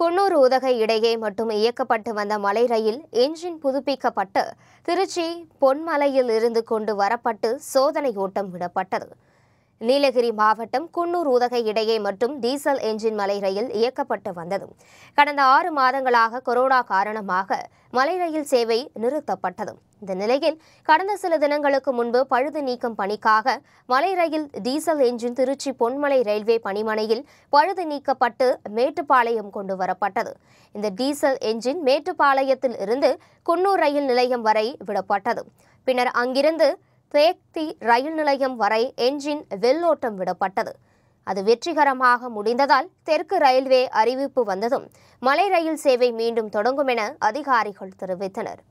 குன்னூர் உதகை இடையே மட்டும் இயக்கப்பட்டு வந்த மலை ரயில் என்ஜின் புதுப்பிக்கப்பட்டு திருச்சி பொன்மலையில் இருந்து கொண்டு வரப்பட்டு சோதனை ஓட்டம் விடப்பட்டது நீலகிரி மாவட்டம் குன்னூர் உதகை இடையே மற்றும் டீசல் என்ஜின் மலை ரயில் இயக்கப்பட்டு வந்தது கடந்த ஆறு மாதங்களாக கொரோனா காரணமாக மலை ரயில் சேவை நிறுத்தப்பட்டது இந்த நிலையில் கடந்த சில தினங்களுக்கு முன்பு பழுது நீக்கும் பணிக்காக மலை ரயில் diesel engine Trichy Ponmalai railway பணிமனையில் பழுது நீக்கப்பட்டு மேட்டுப்பாளையம் கொண்டு வரப்பட்டது இந்த டீசல் என்ஜின் மேட்டுப்பாளையத்தில் இருந்து குன்னூர் ரயில் நிலையம் வரை விடப்பட்டது பின்னர் அங்கிருந்து தேக்தி ரயில் நிலையம் வரை என்ஜின் வெள்ளோட்டம் விடப்பட்டது அது வெற்றிகரமாக முடிந்ததால் தெற்கு ரயில்வே அறிவிப்பு வந்ததும் மலை ரயில் சேவை மீண்டும் தொடங்கும் என அதிகாரிகள் தெரிவித்தனர்